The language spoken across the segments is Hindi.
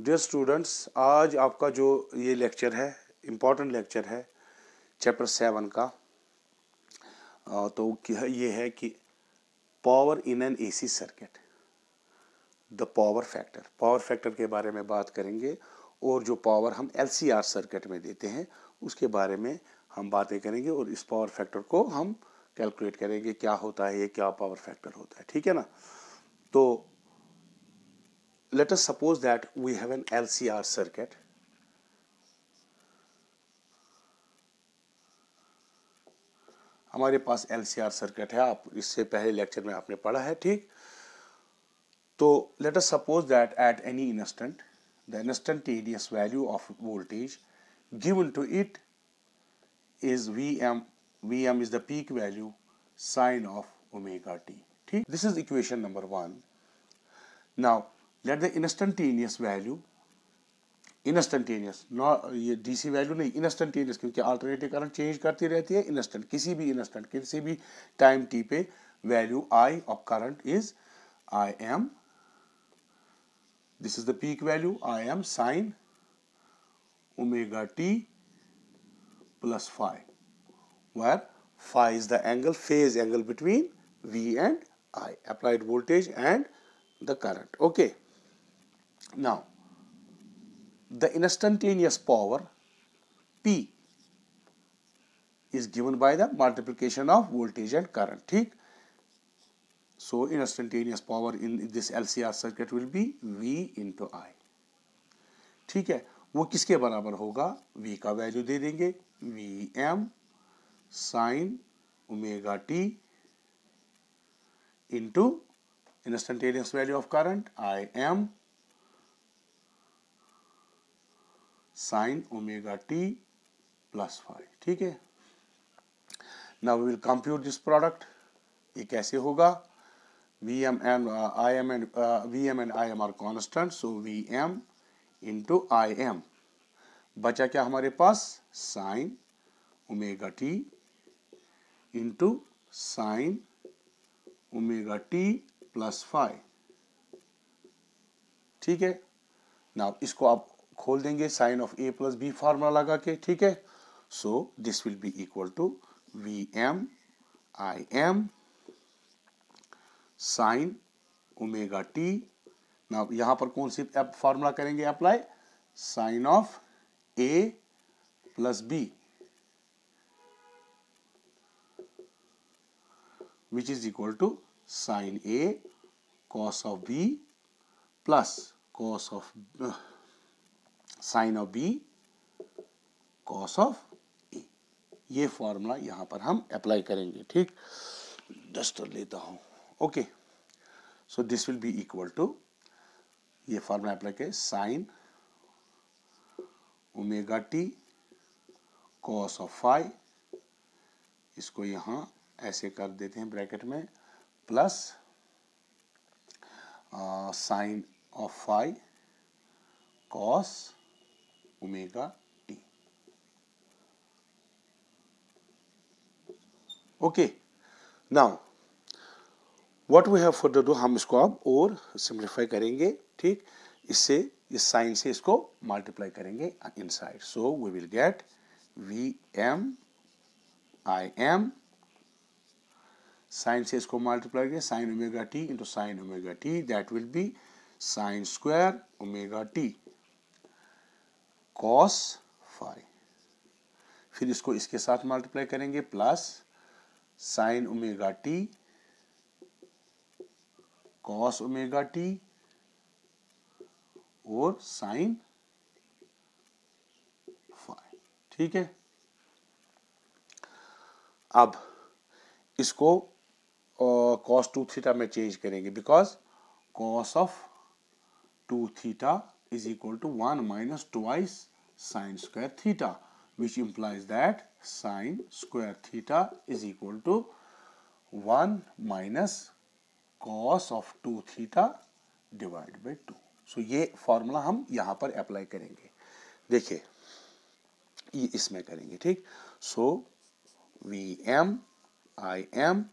डियर स्टूडेंट्स आज आपका जो ये लेक्चर है इम्पॉर्टेंट लेक्चर है चैप्टर सेवन का तो ये है कि power in an AC circuit the power factor power factor के बारे में बात करेंगे और जो पावर हम एलसीआर सर्किट में देते हैं उसके बारे में हम बातें करेंगे और इस पावर फैक्टर को हम कैलकुलेट करेंगे क्या होता है ये क्या पावर फैक्टर होता है ठीक है ना तो let us suppose that we have an LCR circuit हमारे पास एल सर्किट है आप इससे पहले लेक्चर में आपने पढ़ा है ठीक तो let us suppose that at any instant the instantaneous value of voltage given to it is V M V M is the peak value sine of omega T ठीक this is equation number one now let the instantaneous value instantaneous no ये डीसी वैल्यू नहीं इंस्टेंटेनियस क्योंकि अल्टरनेटिव करंट चेंज करती रहती है इंस्टेंट किसी भी इंस्टेंट किसी भी टाइम टी पे value I of current is I M this is the peak value I M sine omega T plus phi where phi is the angle phase angle between V and I applied voltage and the current okay Now, the instantaneous power P is given by the multiplication of voltage and current. ठीक? So, instantaneous power in this LCR circuit will be V into I. ठीक है वो किसके बराबर होगा V का वैल्यू दे देंगे V M sine omega T into instantaneous value of current I M sine omega T plus phi ठीक है now we will compute this product ये कैसे होगा V M M I M and V M and I M are constant so V M into I M बचा क्या हमारे पास sine omega T into sine omega T plus phi ठीक है ना इसको आप खोल देंगे sine of A plus B formula लगा के ठीक है so this will be equal to V M I M sine omega T ना यहां पर कौन सी फार्मूला करेंगे apply sine of A plus B which is equal to sine A cos of B plus cos of sine of B cos of A ये फॉर्मूला यहां पर हम अप्लाई करेंगे ठीक डस्टर लेता हूं okay so this will be equal to ये फॉर्मूला अप्लाई करें sine omega T cos of phi इसको यहां ऐसे कर देते हैं ब्रैकेट में plus sine of five cos omega T okay now what we have further do हम इसको अब और सिंप्लीफाई करेंगे ठीक इससे इस साइन से इसको मल्टीप्लाई करेंगे inside so we will get V M I M sine से इसको मल्टीप्लाई करें sine omega T into sine omega T that will be sine square omega T cos phi फिर इसको इसके साथ मल्टीप्लाई करेंगे plus sine omega T cos omega T और साइन फाइ ठीक है अब इसको कॉस टू थीटा में चेंज करेंगे because cos of two theta is equal to 1 minus twice sine square theta which implies that sine square theta is equal to 1 minus cos of 2 theta divided by 2. so, ये फॉर्मूला हम यहाँ पर अप्लाई करेंगे देखिए ये इसमें करेंगे ठीक so V M I M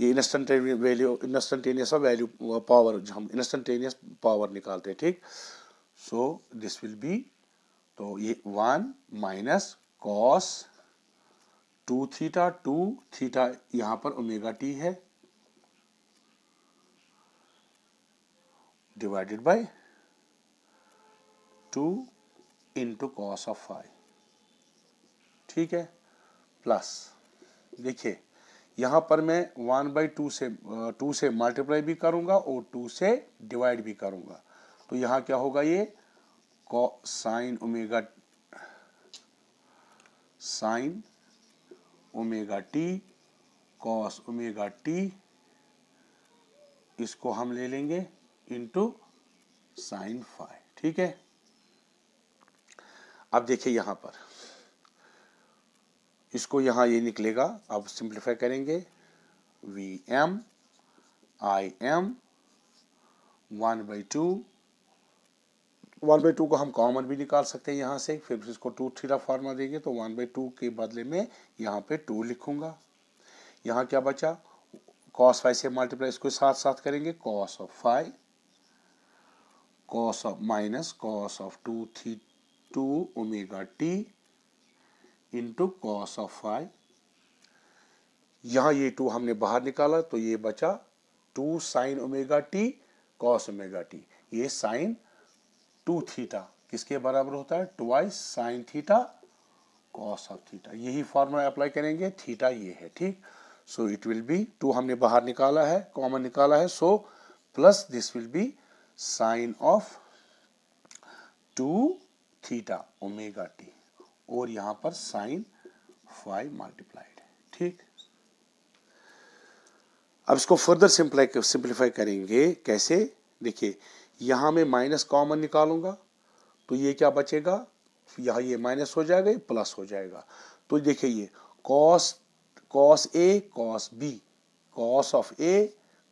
ये instantaneous value instantaneous of value power जो हम इंस्टेंटेनियस पावर निकालते हैं ठीक सो दिस विल बी तो ये one minus cos two theta two theta यहां पर ओमेगा टी है divided by two into cos of phi ठीक है प्लस देखिए यहाँ पर मैं वन बाई टू से टू से मल्टीप्लाई भी करूँगा और टू से डिवाइड भी करूँगा तो यहाँ क्या होगा ये sine omega sine omega T cos omega t इसको हम ले लेंगे इनटू साइन फाइव ठीक है अब देखिए यहां पर इसको यहाँ ये निकलेगा अब सिंप्लीफाई करेंगे V M I M one by two one by two को हम कॉमन भी निकाल सकते हैं यहाँ से फिर इसको टू थ्री का फॉर्मा देंगे तो वन बाई टू के बदले में यहाँ पे टू लिखूंगा यहाँ क्या बचा कॉस फाइव से मल्टीप्लाई इसको साथ साथ करेंगे cos of five cos of minus cos of two three two omega T into cos of five यहां ये टू हमने बाहर निकाला तो ये बचा two sine omega T cos omega t ये साइन टू थीटा किसके बराबर होता है twice sine theta cos of theta यही फॉर्मूला अप्लाई करेंगे थीटा ये है ठीक so it will be two हमने बाहर निकाला है कॉमन निकाला है so plus this will be sine of two theta omega T और यहां पर साइन फाइव मल्टीप्लाइड ठीक अब इसको फर्दर सिंप्लाई सिंप्लीफाई करेंगे कैसे देखिए यहां मैं माइनस कॉमन निकालूंगा तो ये क्या बचेगा यहां ये माइनस हो जाएगा प्लस हो जाएगा तो देखिए ये cos cos A cos B cos of A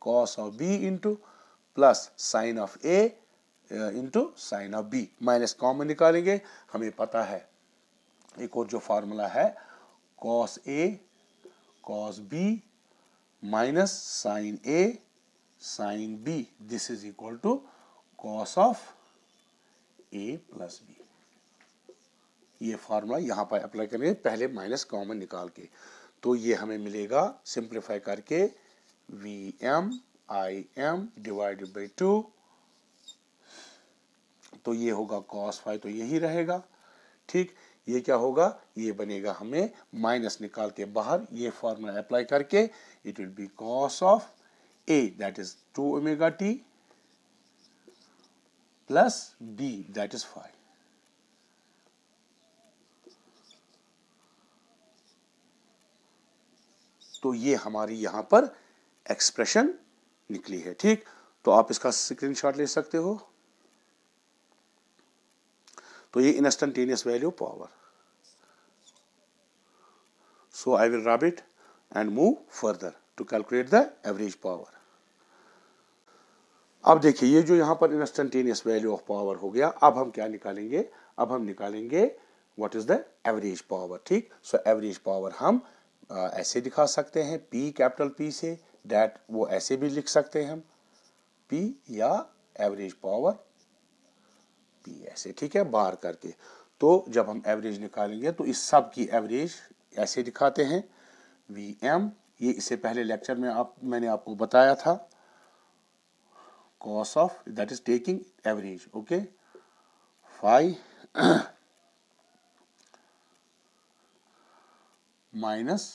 cos of B into plus sine of A into sine of B minus common निकालेंगे हमें पता है एक और जो फार्मूला है cos A cos B minus sine A sine B this is equal to cos of A plus B ये फार्मूला यहां पर अप्लाई करेंगे पहले माइनस कॉमन निकाल के तो ये हमें मिलेगा सिंप्लीफाई करके V M I M divided by two तो ये होगा कॉस फाइव तो यही रहेगा ठीक ये क्या होगा ये बनेगा हमें माइनस निकाल के बाहर ये फॉर्मूला अप्लाई करके it will be cos of A that is two omega T plus B that is five तो ये हमारी यहां पर एक्सप्रेशन निकली है ठीक तो आप इसका स्क्रीनशॉट ले सकते हो तो ये instantaneous value power So, I will rub it and move further to calculate the average power. अब देखिए ये जो यहाँ पर इंस्टेंटेनियस वैल्यू ऑफ पावर हो गया अब हम क्या निकालेंगे अब हम निकालेंगे what is the average power ठीक सो एवरेज पावर हम आ, ऐसे दिखा सकते हैं पी कैपिटल पी से डैट वो ऐसे भी लिख सकते हैं हम पी या एवरेज पावर पी ऐसे ठीक है बार करके तो जब हम एवरेज निकालेंगे तो इस सब की एवरेज ऐसे दिखाते हैं वी एम ये इससे पहले लेक्चर में आप मैंने आपको बताया था cos of that is taking average okay five minus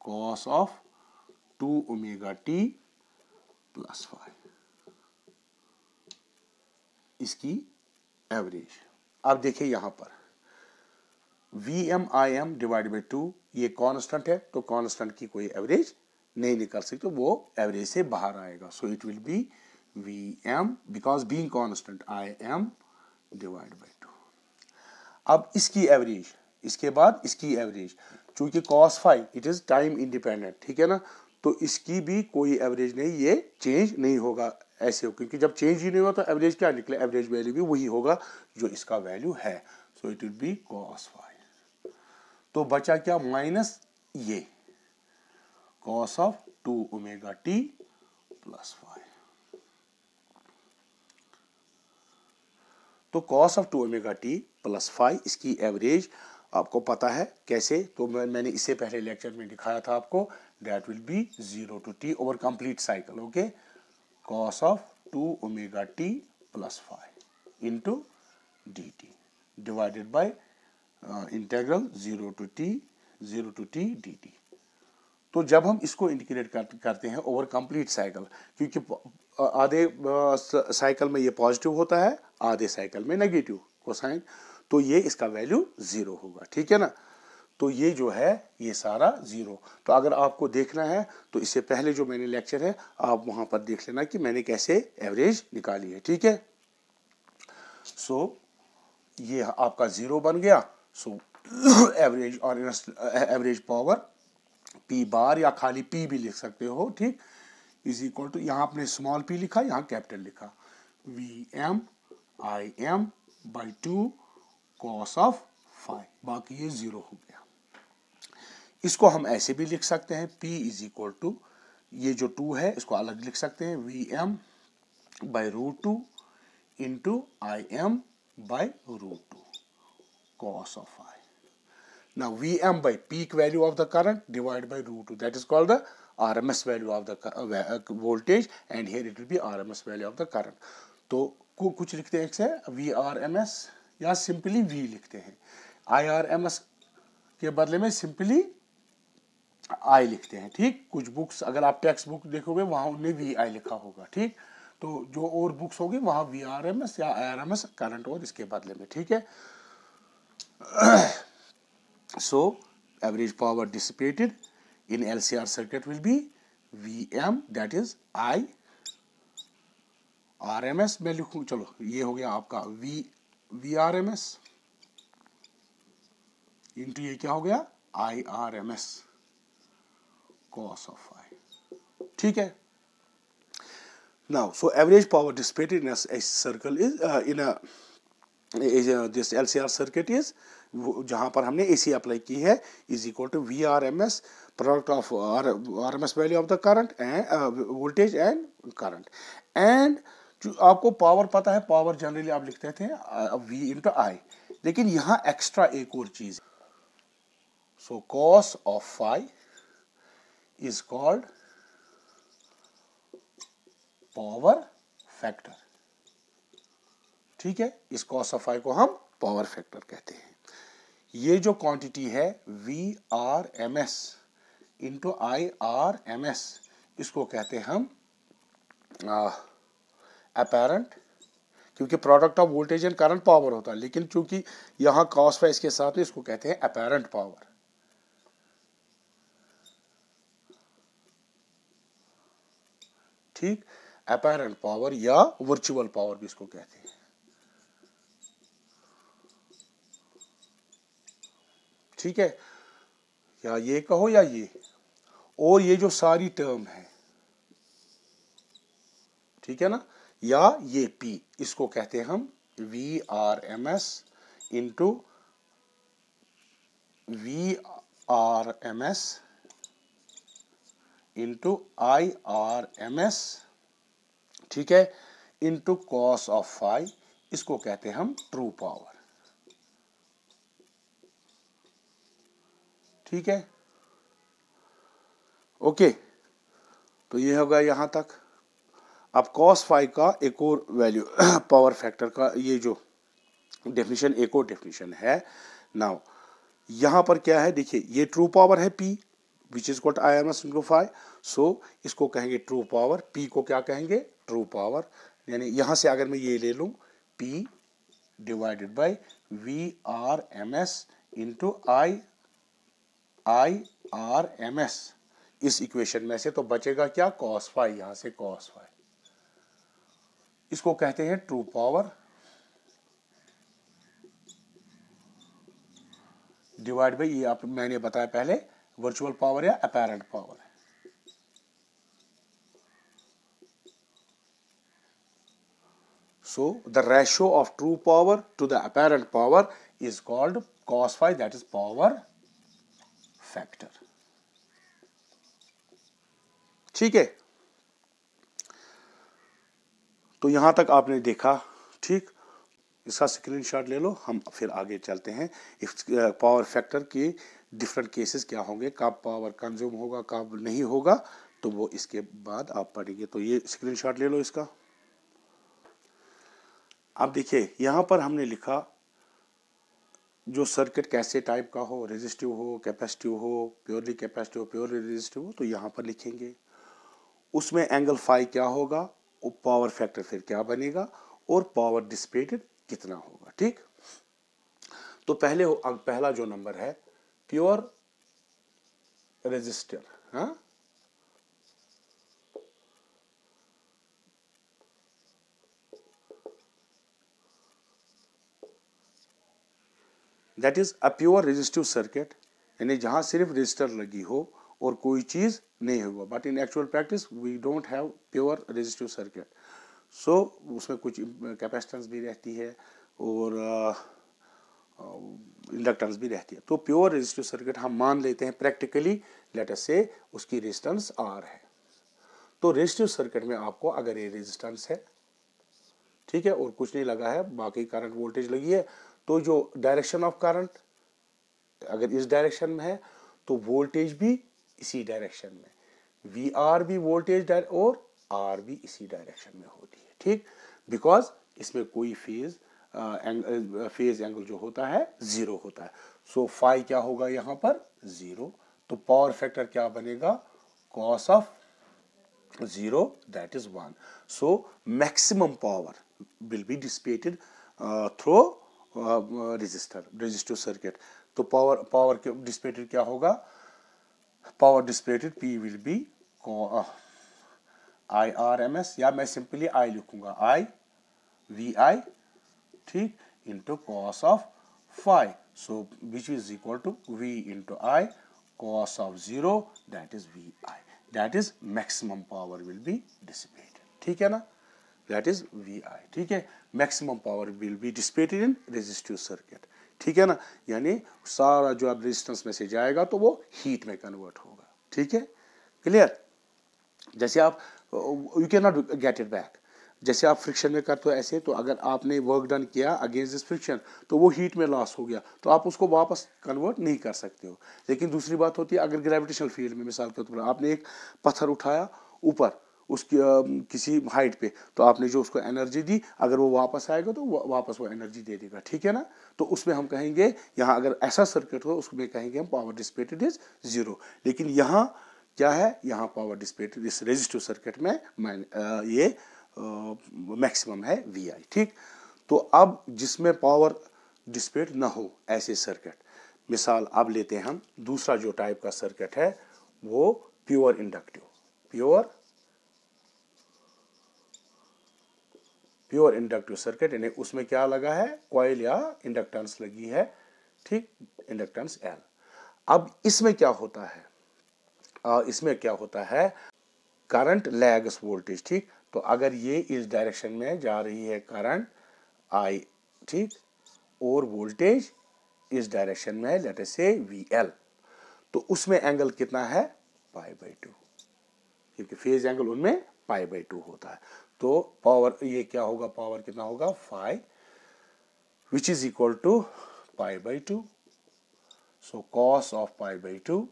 cos of two omega T plus five इसकी एवरेज आप देखिए यहां पर V M I M divide by two ये कॉन्स्टेंट है तो कॉन्स्टेंट की कोई एवरेज नहीं निकल सकती तो वो एवरेज से बाहर आएगा so it will be V M because being constant I M divide by two अब इसकी एवरेज इसके बाद इसकी एवरेज चूंकि cos five it is time independent ठीक है ना तो इसकी भी कोई एवरेज नहीं ये चेंज नहीं होगा ऐसे हो क्योंकि जब चेंज ही नहीं होगा तो एवरेज क्या निकले एवरेज वैल्यू भी वही होगा जो इसका वैल्यू है so it will be cos five तो बचा क्या माइनस ये cos of two omega T plus five तो cos of two omega T plus five इसकी एवरेज आपको पता है कैसे तो मैं, मैंने इसे पहले लेक्चर में दिखाया था आपको that will be zero two t over complete cycle okay cos of two omega T plus five into d t divided by uh, integral 0 to t 0 to t dt तो जब हम इसको इंटीग्रेट करते हैं ओवर कंप्लीट साइकिल क्योंकि आधे साइकिल में ये पॉजिटिव होता है आधे साइकिल में नेगेटिव कोसाइन तो ये इसका वैल्यू ज़ीरो होगा ठीक है ना तो ये जो है ये सारा ज़ीरो तो अगर आपको देखना है तो इससे पहले जो मैंने लेक्चर है आप वहां पर देख लेना कि मैंने कैसे एवरेज निकाली है ठीक है सो so, ये आपका ज़ीरो बन गया सो एवरेज और एवरेज पावर पी बार या खाली पी भी लिख सकते हो ठीक इज इक्वल टू यहाँ आपने स्मॉल पी लिखा यहाँ कैपिटल लिखा V M I M by two cos of five बाकी ये जीरो हो गया इसको हम ऐसे भी लिख सकते हैं पी इज इक्वल टू ये जो टू है इसको अलग लिख सकते हैं V M by root two into I M by root two cos of i. Now Vm by peak value of the current divided by root 2 that is called the RMS value of the uh, uh, voltage and here it will be RMS value of the current. तो कुछ लिखते हैं इसे से वी आर एम एस या सिंपली वी लिखते हैं आई आर एम एस के बदले में सिंपली आई लिखते हैं ठीक कुछ बुक्स अगर आप टेक्स्ट बुक देखोगे वहाँ उनने वी आई लिखा होगा ठीक तो जो और बुक्स होगी वहाँ वी आर एम एस या I R M S current और इसके बदले में ठीक है so average power dissipated in LCR circuit will be Vm that is I R M S मैं लिखूँ चलो ये हो गया आपका V V R M S into ये क्या हो गया I R M S cos of I ठीक है now so average power dissipated in circle is in a this L C R circuit is जहाँ पर हमने ए सी अप्लाई की है is equal to V R M S product of R M S value of the current and voltage and current and आपको पावर पता है पावर जनरली आप लिखते थे वी इंटू आई लेकिन यहाँ एक्स्ट्रा एक और चीज so cos of five is called power factor ठीक है इस कॉस ऑफ आई को हम पावर फैक्टर कहते हैं ये जो क्वांटिटी है V R M S into I R M S इसको कहते हैं हम अपेरेंट क्योंकि product of voltage and current power होता है लेकिन चूंकि यहां कॉस वाइज के साथ है इसको कहते हैं अपेरेंट पावर ठीक अपेरेंट पावर या वर्चुअल पावर भी इसको कहते हैं ठीक है या ये कहो या ये और ये जो सारी टर्म है ठीक है ना या ये पी इसको कहते हैं हम V R M S into V R M S into I R M S ठीक है इंटू कॉस ऑफ फाइव इसको कहते हैं हम ट्रू पावर ठीक है ओके तो ये होगा यहां तक अब कॉस फाइव का एक और वैल्यू पावर फैक्टर का ये जो डेफिनेशन एक और डेफिनेशन है नाउ यहां पर क्या है देखिए ये ट्रू पावर है P which is got I M S five so इसको कहेंगे ट्रू पावर पी को क्या कहेंगे ट्रू पावर यानी यहां से अगर मैं ये ले लू P divided by V R M S into I I R M S इस इक्वेशन में से तो बचेगा क्या कॉस फाइव यहां से कॉस फाइव इसको कहते हैं ट्रू पावर डिवाइड बाई ये आप मैंने बताया पहले वर्चुअल पावर या apparent power so the ratio of true power to the apparent power is called cos five that is power factor ठीक है तो यहां तक आपने देखा ठीक इसका स्क्रीनशॉट ले लो हम फिर आगे चलते हैं इफ पावर फैक्टर के डिफरेंट केसेस क्या होंगे कब पावर कंज्यूम होगा कब नहीं होगा तो वो इसके बाद आप पढ़ेंगे तो ये स्क्रीनशॉट ले लो इसका अब देखिए यहां पर हमने लिखा जो सर्किट कैसे टाइप का हो रेजिस्टिव हो कैपेसिटिव हो प्योरली कैपेसिटिव हो प्योरली रेजिस्टिव हो तो यहाँ पर लिखेंगे उसमें एंगल फाइव क्या होगा और पावर फैक्टर फिर क्या बनेगा और पावर डिसिपेटेड कितना होगा ठीक तो पहले पहला जो नंबर है प्योर रजिस्टर हाँ that is a pure resistive circuit यानी जहाँ सिर्फ रजिस्टर लगी हो और कोई चीज़ नहीं होगा but in actual practice we don't have pure resistive circuit so उसमें कुछ कैपेसिटेंस भी रहती है और इंडक्टेंस uh, भी रहती है तो प्योर रजिस्टिव सर्किट हम मान लेते हैं प्रैक्टिकली लेटर से उसकी रेजिस्टेंस आर है तो रजिस्टिव सर्किट में आपको अगर ये रेजिस्टेंस है ठीक है और कुछ नहीं लगा है बाकी करंट वोल्टेज लगी है तो जो डायरेक्शन ऑफ करंट अगर इस डायरेक्शन में है तो वोल्टेज भी इसी डायरेक्शन में वी आर भी वोल्टेज और आर भी इसी डायरेक्शन में होती है ठीक बिकॉज इसमें कोई फेज एंगल फेज एंगल जो होता है ज़ीरो होता है सो so, फाई क्या होगा यहां पर ज़ीरो तो पावर फैक्टर क्या बनेगा cos of zero that is one so maximum power will be dissipated through resistor resistor circuit तो पावर पावर डिस्पेटेड क्या होगा power dissipated P will be I R M S या मैं सिंपली आई लिखूंगा आई वी आई ठीक into cos of five so which is equal to V into I cos of zero that is V I that is maximum power will be dissipated ठीक है ना दैट इज वी आई ठीक है maximum power will be dissipated in resistive circuit ठीक है ना यानी सारा जो अब रेजिस्टेंस में से जाएगा तो वो हीट में कन्वर्ट होगा ठीक है क्लियर जैसे आप you can not get it back जैसे आप फ्रिक्शन में करते हो ऐसे तो अगर आपने वर्क डन किया अगेंस्ट दिस फ्रिक्शन तो वो हीट में लॉस हो गया तो आप उसको वापस कन्वर्ट नहीं कर सकते हो लेकिन दूसरी बात होती है अगर ग्रेविटेशनल फील्ड में मिसाल के तौर पर आपने एक पत्थर उठाया ऊपर उसकी किसी हाइट पे तो आपने जो उसको एनर्जी दी अगर वो वापस आएगा तो वापस वो एनर्जी दे देगा ठीक है ना तो उसमें हम कहेंगे यहाँ अगर ऐसा सर्किट हो उसमें कहेंगे हम पावर डिस्पेटेड इज ज़ीरो लेकिन यहाँ क्या है यहाँ पावर डिस्पेटेड इस रेजिस्टिव सर्किट में ये मैक्सिमम है वी आई ठीक तो अब जिसमें पावर डिस्पेट ना हो ऐसे सर्किट मिसाल अब लेते हैं हम दूसरा जो टाइप का सर्किट है वो pure inductive pure pure inductive circuit यानी उसमें क्या लगा है कॉयल या इंडक्टेंस लगी है ठीक इंडक्टेंस एल अब इसमें क्या होता है इसमें क्या होता है करंट लैग्स वोल्टेज ठीक तो अगर ये इस डायरेक्शन में जा रही है करंट आई ठीक और वोल्टेज इस डायरेक्शन में लेट से वी एल तो उसमें एंगल कितना है पाई बाई टू क्योंकि फेज एंगल उनमें पाई बाई टू होता है तो पावर ये क्या होगा पावर कितना होगा five which is equal to pi by two so cos of pi by two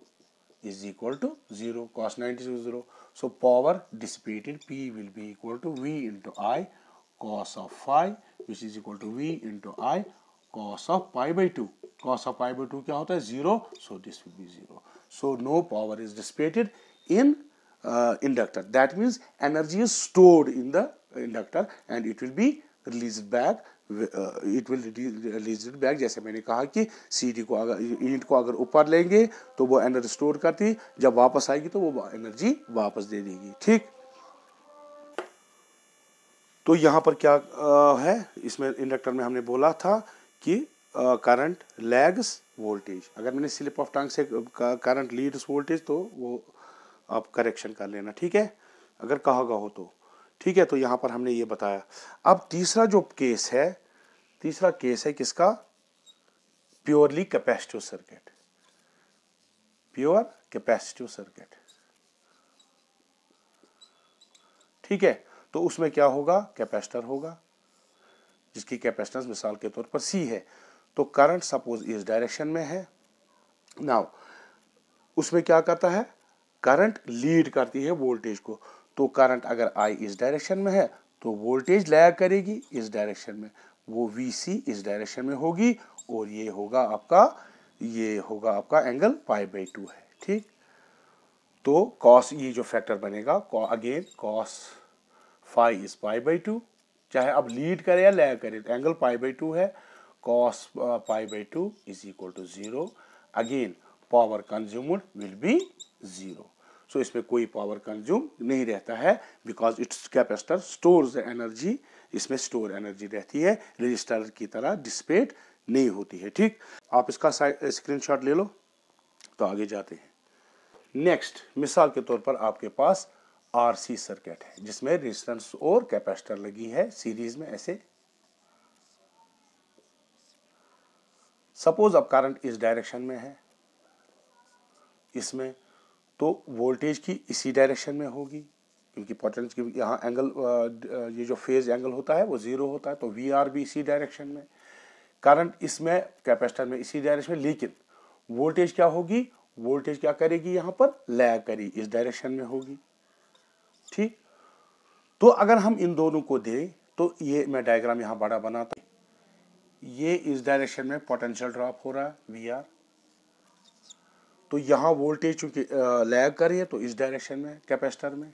is equal to zero cos ninety to zero so power dissipated P will be equal to V into I cos of five which is equal to V into I cos of pi by two cos of pi by two क्या होता है zero so this will be zero so no power is dissipated in uh, inductor. That means energy is stored in the inductor and it will be released back it will release back जैसे मैंने कहा कि सी डी को अगर यूनिट को अगर ऊपर लेंगे तो वो एनर्जी स्टोर करती जब वापस आएगी तो वो एनर्जी वापस दे देगी ठीक तो यहाँ पर क्या आ, uh, है इसमें इंडक्टर में हमने बोला था कि करंट लैग्स वोल्टेज अगर मैंने स्लिप ऑफ टंग से करंट लीड्स वोल्टेज तो वो आप करेक्शन कर लेना ठीक है अगर कहा गया हो तो ठीक है तो यहां पर हमने ये बताया अब तीसरा जो केस है तीसरा केस है किसका purely capacitive circuit pure capacitive circuit ठीक है तो उसमें क्या होगा कैपेसिटर होगा जिसकी कैपेसिटेंस मिसाल के तौर पर सी है तो करंट सपोज इस डायरेक्शन में है नाउ उसमें क्या करता है करंट लीड करती है वोल्टेज को तो करंट अगर आई इस डायरेक्शन में है तो वोल्टेज लैग करेगी इस डायरेक्शन में वो वी सी इस डायरेक्शन में होगी और ये होगा आपका ये होगा आपका एंगल पाई बाई टू है ठीक तो कॉस ये जो फैक्टर बनेगा again cos five is pi by two चाहे अब लीड करे या लैग करे तो एंगल पाई बाई टू है cos pi by two is equal to zero again power consumed will be zero so so, इसमें कोई पावर कंज्यूम नहीं रहता है because it's capacitor store energy इसमें स्टोर एनर्जी रहती है रजिस्टर की तरह डिस्पेट नहीं होती है ठीक आप इसका स्क्रीनशॉट ले लो तो आगे जाते हैं नेक्स्ट मिसाल के तौर पर आपके पास आरसी सर्किट है जिसमें रेजिस्टेंस और कैपेसिटर लगी है सीरीज में ऐसे सपोज अब करंट इस डायरेक्शन में है इसमें तो वोल्टेज की इसी डायरेक्शन में होगी क्योंकि पोटेंस की यहाँ एंगल ये जो फेज एंगल होता है वो ज़ीरो होता है तो वी आर भी इसी डायरेक्शन में करंट इसमें कैपेसिटर में इसी डायरेक्शन में लेकिन वोल्टेज क्या होगी वोल्टेज क्या करेगी यहाँ पर लैग करेगी इस डायरेक्शन में होगी ठीक तो अगर हम इन दोनों को दें तो ये मैं डायग्राम यहाँ बड़ा बनाता ये इस डायरेक्शन में पोटेंशियल ड्रॉप हो रहा है वी आर तो यहाँ वोल्टेज चूंकि लैग कर रही है तो इस डायरेक्शन में कैपेसिटर में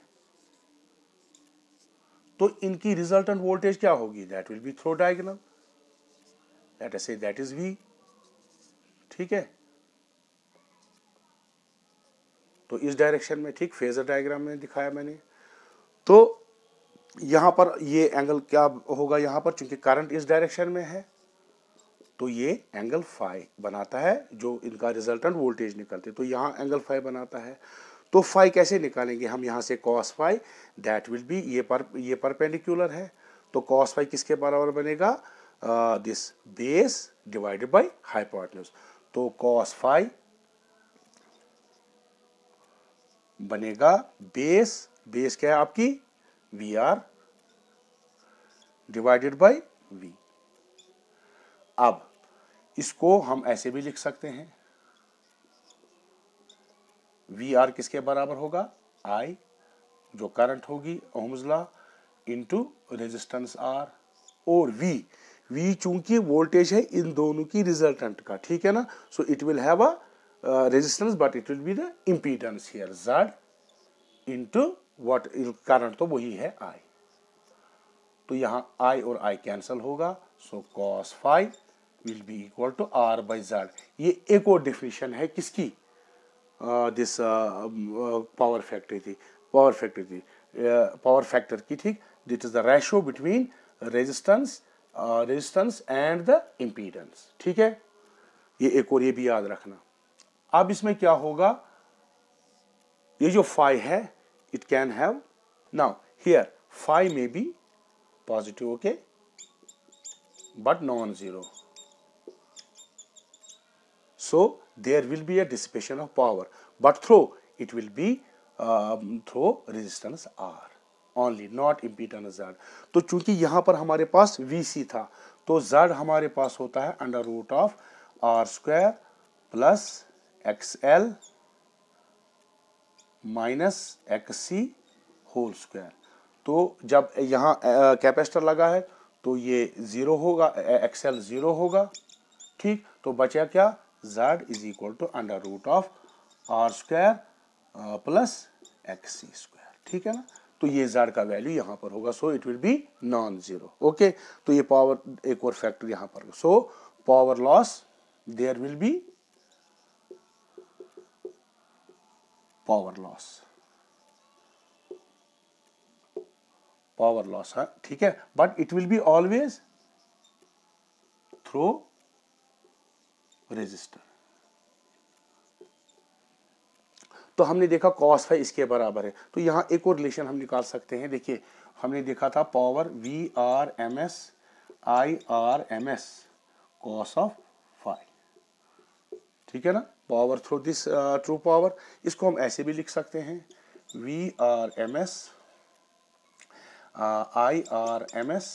तो इनकी रिजल्टेंट वोल्टेज क्या होगी that will be through diagonal that से दैट इज वी ठीक है तो इस डायरेक्शन में ठीक फेजर डायग्राम में दिखाया मैंने तो यहां पर ये एंगल क्या होगा यहां पर चूंकि करंट इस डायरेक्शन में है तो ये एंगल फाइव बनाता है जो इनका रिजल्टेंट वोल्टेज निकलते तो यहाँ एंगल फाइव बनाता है तो फाइव कैसे निकालेंगे हम यहाँ से cos five that will be ये पर ये परपेंडिकुलर है तो कॉस फाइव किसके बराबर बनेगा this base divided by hypotenuse तो कॉस फाइव बनेगा बेस बेस क्या है आपकी V R divided by V अब इसको हम ऐसे भी लिख सकते हैं वी आर किसके बराबर होगा आई जो करंट होगी ओमजला लॉ इंटू रेजिस्टेंस आर और वी वी चूंकि वोल्टेज है इन दोनों की रिजल्टेंट का ठीक है ना so it will have a resistance but it will be the impedance here Z into what current तो वही है आई तो यहां आई और आई कैंसिल होगा so cos phi will be equal to R by Z ये एक और डिफिनेशन है किसकी दिस पावर फैक्ट्री थी पावर फैक्ट्री थी पावर फैक्टर की ठीक that is the ratio between resistance resistance and the impedance ठीक है ये एक और ये भी याद रखना अब इसमें क्या होगा ये जो फाइव है it can have now here phi may be positive okay but non zero So, there will be a dissipation of power, but through it will be um, through resistance R only, not impedance Z. to kyunki yahan par hamare paas VC tha to Z hamare paas hota hai under root of r square plus xl L minus X C whole square तो जब यहाँ कैपेसिटर लगा है तो ये ज़ीरो होगा एक्सएल ज़ीरो होगा ठीक तो बचा क्या z is equal to under root of R square plus X C square ठीक है ना तो ये जेड का वैल्यू यहां पर होगा so it will be non zero okay तो ये पावर एक और फैक्टर यहां पर so power loss there will be power loss power loss हाँ ठीक है but it will be always through resistor तो हमने देखा कॉस फाइव इसके बराबर है तो यहां एक और रिलेशन हम निकाल सकते हैं देखिए हमने देखा था power V R M S I R M S cos of phi ठीक है ना power through this true power इसको हम ऐसे भी लिख सकते हैं V R M S I R M S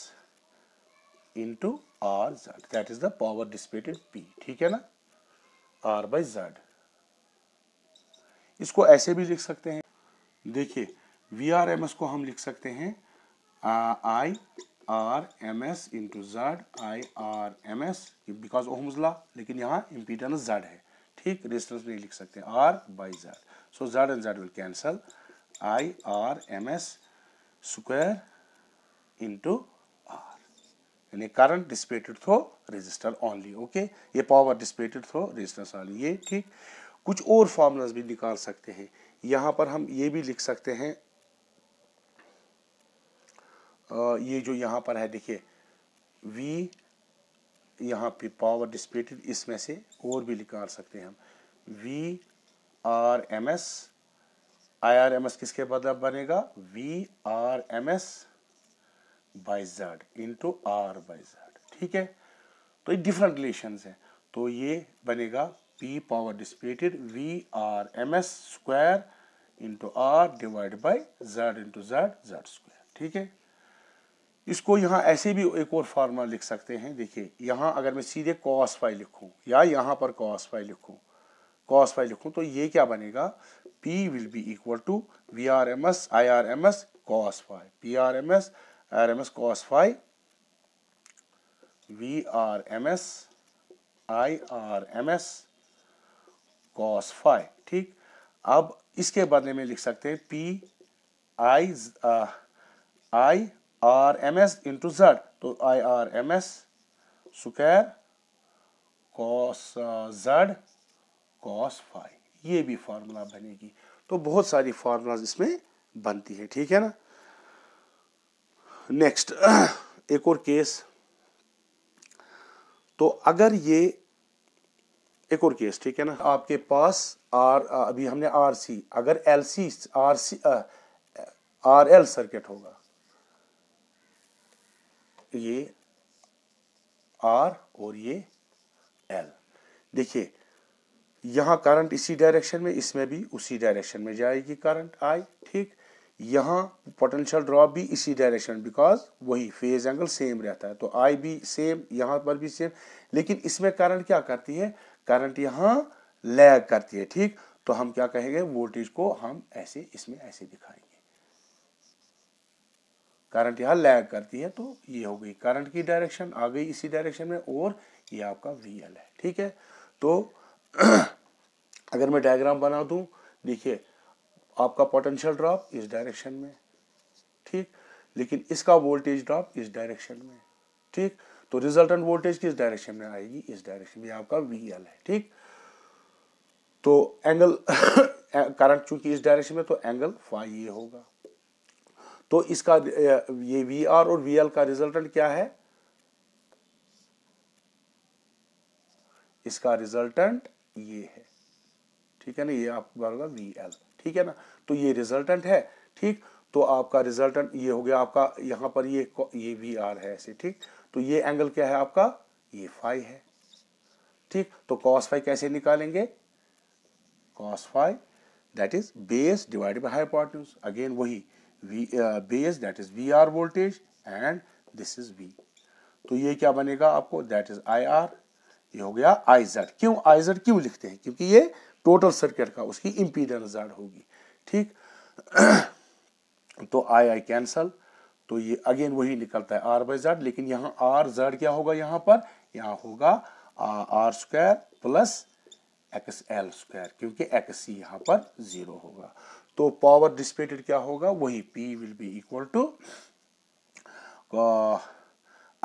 into R Z that is the power dissipated P ठीक है ना आर बाई जेड इसको ऐसे भी लिख सकते हैं देखिए वी आर एम एस को हम लिख सकते हैं I R M S into Z I R M S because ओह मुजला लेकिन यहाँ इम्पीडेंस जेड है ठीक रेजिस्टेंस नहीं लिख सकते R by Z so Z and Z will cancel I R M S square into यानी current dissipated through resistor only okay ये power dissipated through resistor only ये ठीक कुछ और फॉर्मूलाज भी निकाल सकते हैं यहाँ पर हम ये भी लिख सकते हैं ये जो यहाँ पर है देखिए वी यहाँ पे पावर डिस्पेटेड इसमें से और भी निकाल सकते हैं हम V R M S I R M S किसके बदल बनेगा V R M S by Z into R by Z ठीक है तो ये डिफरेंट रिलेशन है तो ये बनेगा p power dissipated V R M S square into R divide by Z into Z Z square ठीक है इसको यहाँ ऐसे भी एक और फार्मूला लिख सकते हैं देखिए यहाँ अगर मैं सीधे cos phi लिखूँ या यहाँ पर cos phi लिखूँ cos phi लिखूँ तो ये क्या बनेगा p will be equal to V R M S I R M S cos phi P R M S R R M M S cos phi V S I R M S cos phi ठीक अब इसके बदले में लिख सकते हैं P I I R M S into Z तो I R M S square cos Z cos phi ये भी फार्मूला बनेगी तो बहुत सारी फार्मूलाज इसमें बनती है ठीक है ना नेक्स्ट एक और केस तो अगर ये एक और केस ठीक है ना आपके पास आर अभी हमने आर सी अगर L C R C R L circuit होगा ये आर और ये एल देखिए यहां करंट इसी डायरेक्शन में इसमें भी उसी डायरेक्शन में जाएगी करंट आई ठीक यहाँ पोटेंशियल ड्रॉप भी इसी डायरेक्शन बिकॉज वही फेज एंगल सेम रहता है तो आई भी सेम यहाँ पर भी सेम लेकिन इसमें करंट क्या करती है करंट यहाँ लैग करती है ठीक तो हम क्या कहेंगे वोल्टेज को हम ऐसे इसमें ऐसे दिखाएंगे करंट यहाँ लैग करती है तो ये हो गई करंट की डायरेक्शन आ गई इसी डायरेक्शन में और ये आपका वी है ठीक है तो अगर मैं डायग्राम बना दूं देखिए आपका पोटेंशियल ड्रॉप इस डायरेक्शन में ठीक लेकिन इसका वोल्टेज ड्रॉप इस डायरेक्शन में ठीक तो रिजल्टेंट वोल्टेज किस डायरेक्शन में आएगी इस डायरेक्शन में आपका वी एल है ठीक तो एंगल करंट चूंकि इस डायरेक्शन में तो एंगल फाइव ये होगा तो इसका ये वी आर और वी एल का रिजल्टेंट क्या है इसका रिजल्टेंट ये है ठीक है ना ये आपको होगा वी एल ठीक है ना तो ये रिजल्टेंट है ठीक तो आपका रिजल्टेंट ये हो गया आपका यहां पर ये ये वी आर है ऐसे ठीक तो ये एंगल क्या है आपका ये फाइव है ठीक तो कॉस फाइव कैसे निकालेंगे cos five that is base divided by hypotenuse again वही base that is V R voltage and this is V तो ये क्या बनेगा आपको दैट इज आई आर ये हो गया आई जेड क्यों आई जेड क्यों लिखते हैं क्योंकि ये टोटल सर्किट का उसकी इम्पीडेंस जेड होगी ठीक तो आई आई कैंसल तो ये अगेन वही निकलता है आर बाई जेड लेकिन यहाँ आर जेड क्या होगा यहाँ पर यहाँ होगा R square plus X L square क्योंकि एक्स सी यहाँ पर जीरो होगा तो पावर डिस्पेटेड क्या होगा वही P will be equal to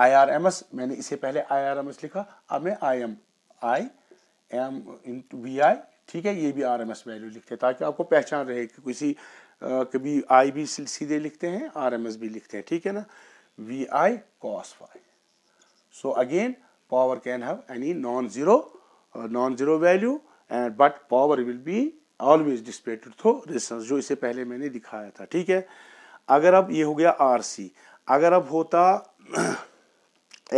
I R M S मैंने इसे पहले आई आर एम एस लिखा अब मैं I M I M in V I ठीक है ये भी आर एम एस वैल्यू लिखते हैं ताकि आपको पहचान रहे कि किसी कभी आई भी सीधे लिखते हैं आर एम एस भी लिखते हैं ठीक है ना V I cos Y so again power can have any non zero non zero value and but power will be always always through through जो इसे पहले मैंने दिखाया था ठीक है अगर अब ये हो गया आर सी अगर अब होता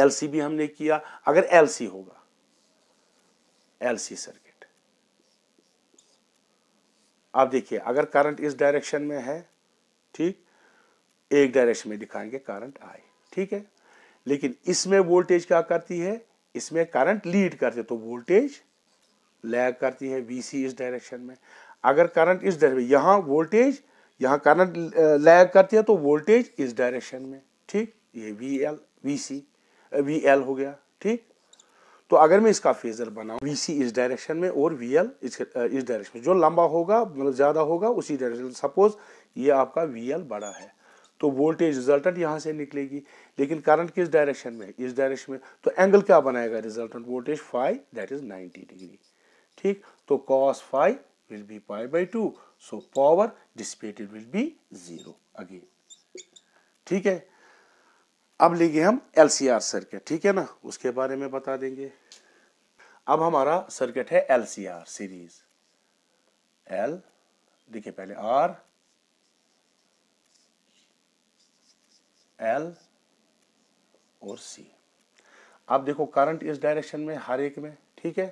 एल सी भी हमने किया अगर एल सी होगा एल सी सर आप देखिए अगर करंट इस डायरेक्शन में है ठीक एक डायरेक्शन में दिखाएंगे करंट आए ठीक है लेकिन इसमें वोल्टेज क्या करती है इसमें करंट लीड करती है तो वोल्टेज लैग करती है वीसी इस डायरेक्शन में अगर करंट इस डायरेक्शन यहाँ वोल्टेज यहाँ करंट लैग करती है तो वोल्टेज इस डायरेक्शन में ठीक ये V L V C V L हो गया ठीक तो अगर मैं इसका फेजर बनाऊँ वी सी इस डायरेक्शन में और वी एल इस डायरेक्शन में जो लंबा होगा मतलब ज़्यादा होगा उसी डायरेक्शन सपोज ये आपका वी एल बड़ा है तो वोल्टेज रिजल्टेंट यहाँ से निकलेगी लेकिन करंट किस डायरेक्शन में इस डायरेक्शन में तो एंगल क्या बनाएगा resultant voltage phi that is ninety degree ठीक तो cos phi will be pi by two so power dissipated will be zero again ठीक है अब लेंगे हम एल सर्किट ठीक है ना उसके बारे में बता देंगे अब हमारा सर्किट है एल सीरीज एल देखिए पहले आर एल और सी अब देखो करंट इस डायरेक्शन में हर एक में ठीक है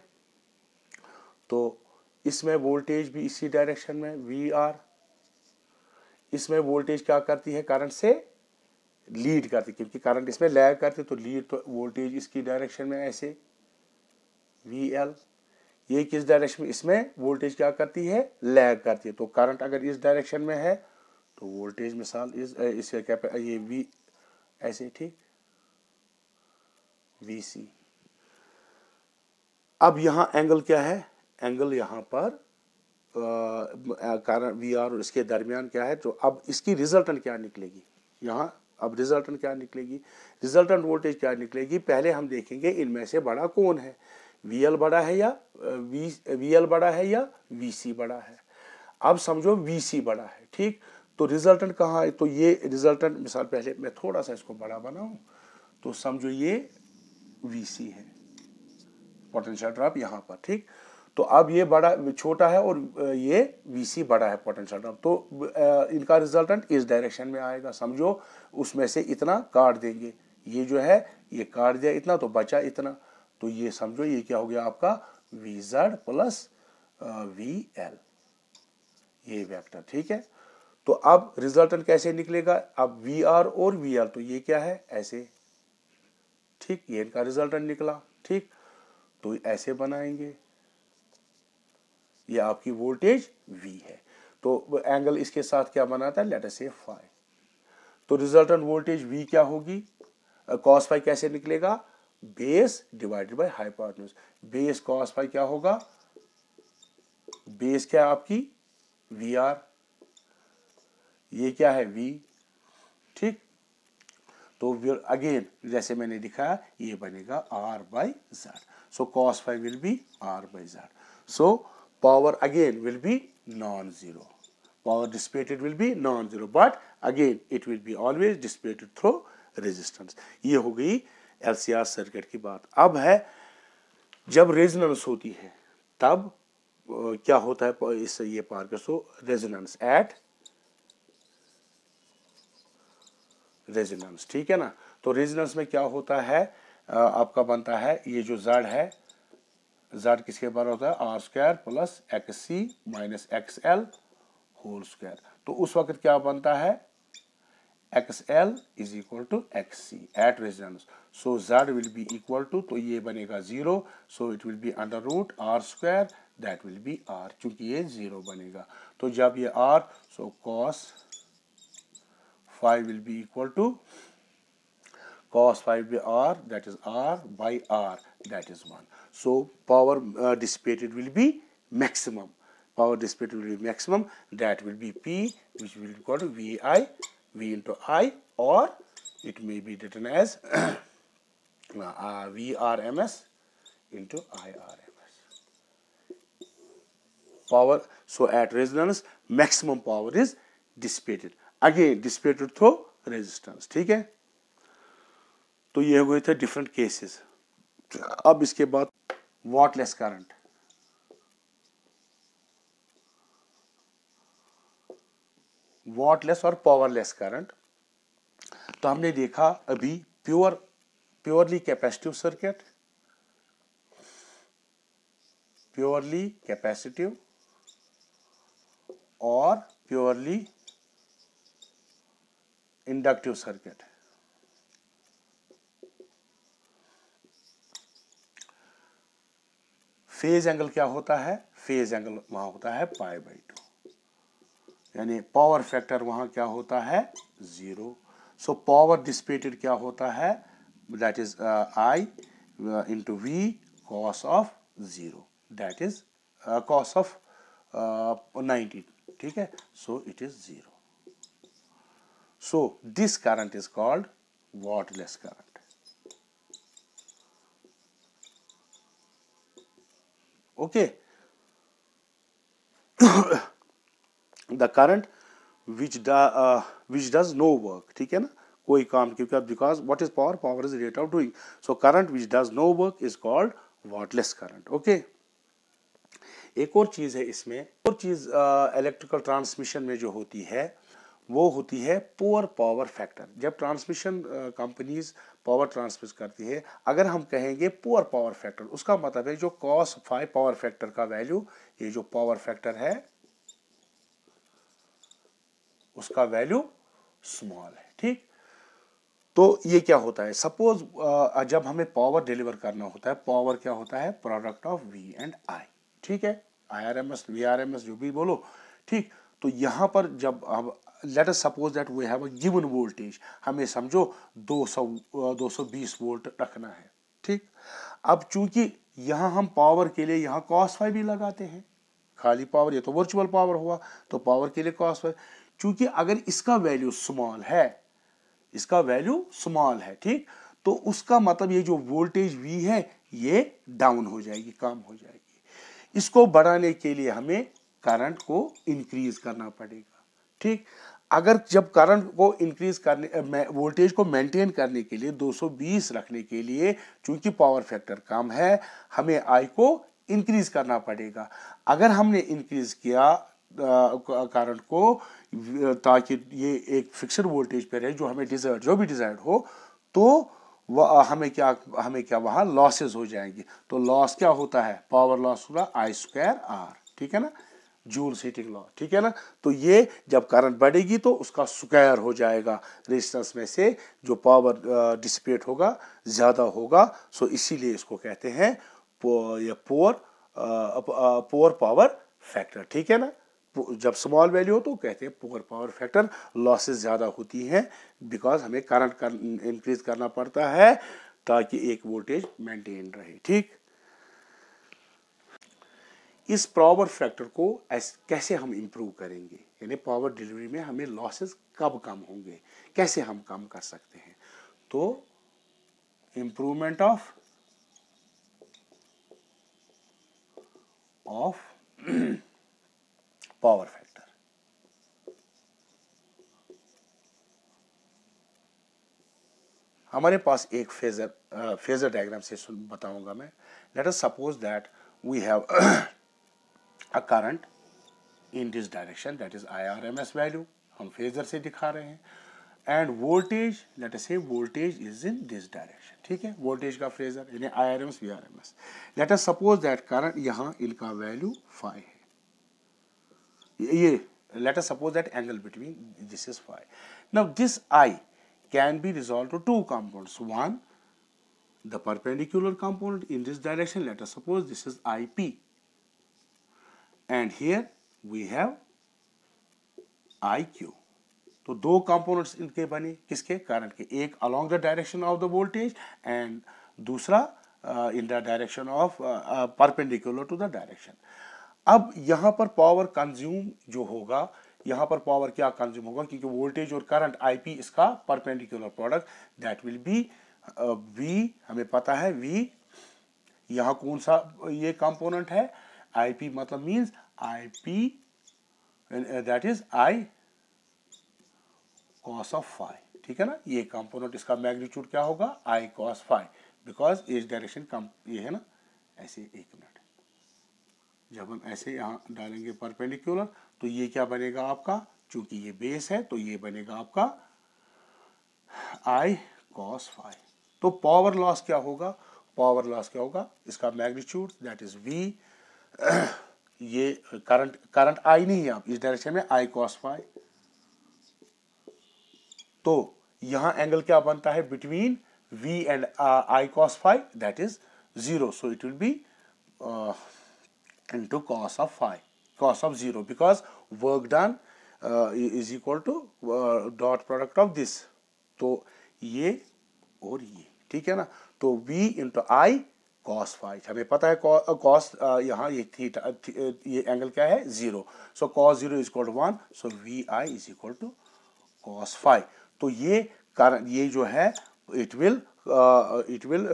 तो इसमें वोल्टेज भी इसी डायरेक्शन में वी आर इसमें वोल्टेज क्या करती है करंट से लीड करते क्योंकि करंट इसमें लैग करते तो लीड तो वोल्टेज इसकी डायरेक्शन में ऐसे वी एल ये किस डायरेक्शन में इसमें वोल्टेज क्या करती है लैग करती है तो करंट अगर इस डायरेक्शन में है तो वोल्टेज मिसाल इस इसका क्या ये वी ऐसे ठीक वी सी अब यहां एंगल क्या है एंगल यहां पर कारण वी आर और इसके दरमियान क्या है तो अब इसकी रिजल्टन क्या निकलेगी यहां अब रिजल्टेंट क्या निकलेगी रिजल्टेंट वोल्टेज क्या निकलेगी पहले हम देखेंगे इनमें से बड़ा कौन है वी एल बड़ा है या वी वी एल बड़ा है या वी सी बड़ा है अब समझो वी सी बड़ा है ठीक तो रिजल्टेंट कहाँ है तो ये रिजल्टेंट मिसाल पहले मैं थोड़ा सा इसको बड़ा बनाऊँ तो समझो ये वी सी है पोटेंशियल ड्रॉप यहाँ पर ठीक तो अब ये बड़ा छोटा है और ये वीसी बड़ा है पोटेंशियल टर्म तो इनका रिजल्टेंट इस डायरेक्शन में आएगा समझो उसमें से इतना काट देंगे ये जो है ये काट दिया इतना तो बचा इतना तो ये समझो ये क्या हो गया आपका V Z plus V L ये वेक्टर ठीक है तो अब रिजल्टेंट कैसे निकलेगा अब वी आर और वी एल तो ये क्या है ऐसे ठीक ये इनका रिजल्टेंट निकला ठीक तो ऐसे बनाएंगे ये आपकी वोल्टेज वी है तो एंगल इसके साथ क्या बनाता है लेटर से फाइव तो रिजल्टेंट वोल्टेज वी क्या होगी कॉस uh, फाइव कैसे निकलेगा base divided by hypotenuse base cos phi क्या होगा बेस क्या है आपकी वी आर ये क्या है वी ठीक तो अगेन जैसे मैंने दिखाया ये बनेगा R by Z so cos phi will be R by Z so power again will be non-zero. Power dissipated will be non-zero but again it will be always dissipated through resistance. ये हो गई LCR circuit की बात अब है जब resonance होती है तब क्या होता है इस ये पार के सो resonance at रेजोनेंस ठीक है ना तो रेजोनेंस में क्या होता है आपका बनता है ये जो जड़ है जेड किसके बराबर होता है R square plus X C minus X L whole square तो उस वक्त क्या बनता है X L is equal to X C at resonance so Z will be equal to तो ये बनेगा zero so it will be under root R square that will be R चूंकि ये जीरो बनेगा तो जब ये R so cos phi will be equal to cos phi be are that is R by R that is one So, power uh, dissipated will be maximum. Power dissipated will be maximum. That will be P, which will be to VI, V into I, or it may be written as uh, VRMS into IRMS. Power, so at resonance, maximum power is dissipated. Again, dissipated through resistance. ठीक है तो ये हो गए थे डिफरेंट केसेस अब इसके बाद वाटलेस करंट वॉटलेस और पावरलेस करंट तो हमने देखा अभी pure purely capacitive circuit purely capacitive और purely inductive circuit phase angle क्या होता है फेज एंगल वहां होता है पाई बाई टू यानी पावर फैक्टर वहां क्या होता है ज़ीरो सो पावर डिस्पेटेड क्या होता है that is I into V cos of zero that is cos of ninety ठीक है so it is zero so this current is called wattless current okay the current which uh, which does no work ठीक है ना कोई काम क्योंकि because watt is power power is rate of doing so current which does no work is called wattless current okay एक और चीज़ है इसमें और चीज़ इलेक्ट्रिकल uh, ट्रांसमिशन में जो होती है वो होती है पोअर पावर फैक्टर जब ट्रांसमिशन कंपनीज पावर ट्रांसमिट करती है अगर हम कहेंगे पोअर पावर फैक्टर उसका मतलब है जो कॉस फाइव पावर फैक्टर का वैल्यू ये जो पावर फैक्टर है उसका वैल्यू स्मॉल है ठीक तो ये क्या होता है सपोज जब हमें पावर डिलीवर करना होता है पावर क्या होता है product of V and I ठीक है I R M S V R M S जो भी बोलो ठीक तो यहां पर जब अब let us suppose that we have a given voltage हमें समझो 200 220 वोल्ट रखना है ठीक अब चूंकि यहां हम पावर के लिए यहां कॉस फाइव भी लगाते हैं खाली पावर ये तो वर्चुअल पावर हुआ तो पावर के लिए कॉस फाइव चूंकि अगर इसका वैल्यू स्मॉल है इसका वैल्यू स्मॉल है ठीक तो उसका मतलब ये जो वोल्टेज वी है ये डाउन हो जाएगी कम हो जाएगी इसको बढ़ाने के लिए हमें करंट को इंक्रीज करना पड़ेगा ठीक अगर जब करंट को इंक्रीज करने वोल्टेज को मेंटेन करने के लिए 220 रखने के लिए चूंकि पावर फैक्टर कम है हमें आई को इंक्रीज करना पड़ेगा अगर हमने इंक्रीज किया करंट को ताकि ये एक फिक्सड वोल्टेज पर रहे जो हमें डिजायर जो भी डिजायर्ड हो तो वह हमें क्या हमें क्या वहाँ लॉसेज हो जाएंगे तो लॉस क्या होता है पावर लॉस होगा आई स्क्वायर आर ठीक है ना जूल हीटिंग लॉ ठीक है ना तो ये जब करंट बढ़ेगी तो उसका स्क्वायर हो जाएगा रेजिस्टेंस में से जो पावर डिसिपेट होगा ज़्यादा होगा सो इसीलिए इसको कहते हैं पोअर पोअर पावर फैक्टर ठीक है ना जब स्मॉल वैल्यू हो तो कहते हैं पोअर पावर फैक्टर लॉसेस ज़्यादा होती हैं बिकॉज हमें करंट कर इंक्रीज करना पड़ता है ताकि एक वोल्टेज मेंटेन रहे ठीक इस पावर फैक्टर को कैसे हम इम्प्रूव करेंगे यानी पावर डिलीवरी में हमें लॉसेस कब कम होंगे कैसे हम कम कर सकते हैं तो improvement of of power factor हमारे पास एक फेजर फेजर डायग्राम से बताऊंगा मैं let us suppose that we have current in this direction that is I R M S value हम फेजर से दिखा रहे हैं and voltage let say voltage is in this direction ठीक है वोल्टेज का फ्रेजर यानी I R M S V R M S let's suppose that current यहाँ इनका वैल्यू फाइव है ये let's suppose that angle between this is phi now this I can be resolve to two compounds one the perpendicular component in this direction let us suppose this is ip and here we have I Q तो दो कंपोनेंट्स इनके बने किसके करंट के एक along the direction of the voltage and दूसरा in the direction of perpendicular to the direction अब यहाँ पर पावर कंज्यूम जो होगा यहाँ पर पावर क्या कंज्यूम होगा क्योंकि वोल्टेज और करंट आईपी इसका perpendicular product that will be V हमें पता है वी यहाँ कौन सा ये कंपोनेंट है IP मतलब means IP and uh, that is I cos of phi ठीक है ना ये कंपोनेंट इसका मैग्नीट्यूड क्या होगा I cos phi बिकॉज इस डायरेक्शन कम ये है ना ऐसे एक मिनट जब हम ऐसे यहाँ डालेंगे परपेंडिकुलर तो ये क्या बनेगा आपका चूंकि ये बेस है तो ये बनेगा आपका आई कॉस फाइव तो पावर लॉस क्या होगा पावर लॉस क्या होगा इसका मैग्नीट्यूड दैट इज वी ये करंट करंट आई नहीं है आप इस डायरेक्शन में आई कॉस फाई तो यहां एंगल क्या बनता है between V and I cos phi that is zero so it will be into cos of phi cos of zero because work done is equal to dot product of this तो ये और ये ठीक है ना तो V into I cos phi हमें पता है कॉस यहाँ ये थीटा ये एंगल क्या है zero so cos zero is equal to one so V I is equal to cos five तो ये कारण ये जो है it will it will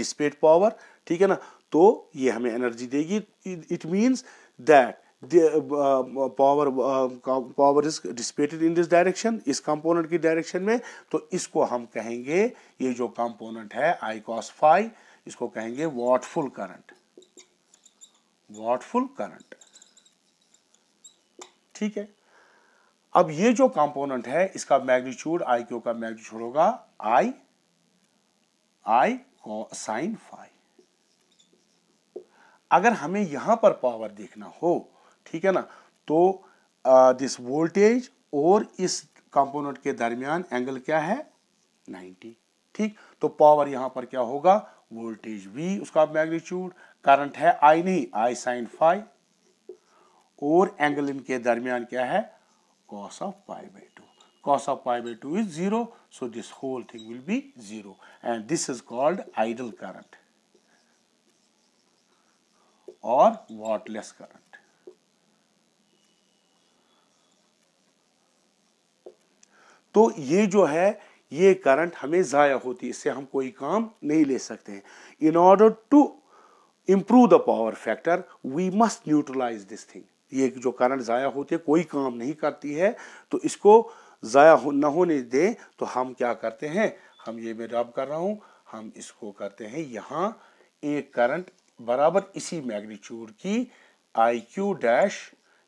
dissipate power ठीक है ना तो ये हमें एनर्जी देगी it means that the uh, power uh, power is dissipated in this direction इस component की direction में तो इसको हम कहेंगे ये जो component है I cos phi इसको कहेंगे wattful current wattful current ठीक है अब ये जो कंपोनेंट है इसका मैग्नीट्यूड आई क्यू का मैग्नीट्यूड होगा आई आई साइन फाइव अगर हमें यहां पर पावर देखना हो ठीक है ना तो दिस वोल्टेज और इस कंपोनेंट के दरमियान एंगल क्या है 90 ठीक तो पावर यहां पर क्या होगा वोल्टेज वी उसका मैग्नीट्यूड करंट है आई नहीं आई साइन फाइव और एंगल इनके दरमियान क्या है cos of pi by two cos of pi by two is zero so this whole thing will be zero and this is called idle current और वॉटलेस करंट तो ये जो है ये करंट हमें ज़ाया होती है इससे हम कोई काम नहीं ले सकते हैं in order to improve the power factor we must neutralize this thing ये जो करंट ज़ाया होती है कोई काम नहीं करती है तो इसको ज़ाया हो, न होने दें तो हम क्या करते हैं हम ये मैं रब कर रहा हूँ हम इसको करते हैं यहाँ एक करंट बराबर इसी मैग्नीट्यूड की आई क्यू डैश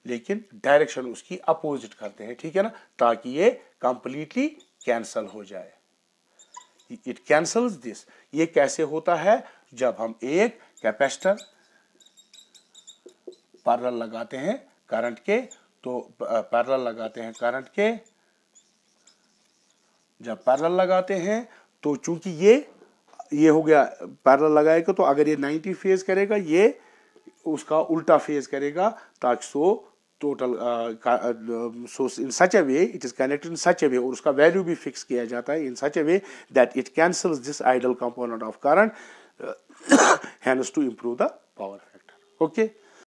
लेकिन डायरेक्शन उसकी अपोजिट करते हैं ठीक है ना ताकि ये कंप्लीटली कैंसल हो जाए इट कैंसल दिस ये कैसे होता है जब हम एक कैपेसिटर पैरल लगाते हैं करंट के तो पैरल लगाते हैं करंट के जब पैरल लगाते हैं तो चूंकि ये ये हो गया पैरल लगाएगा तो अगर ये 90 फेज करेगा ये उसका उल्टा फेज करेगा ताकि so total so in such a way it is connected in such a way और उसका वैल्यू भी फिक्स किया जाता है in such a way that it cancel this idle component of current hence to improve the power factor okay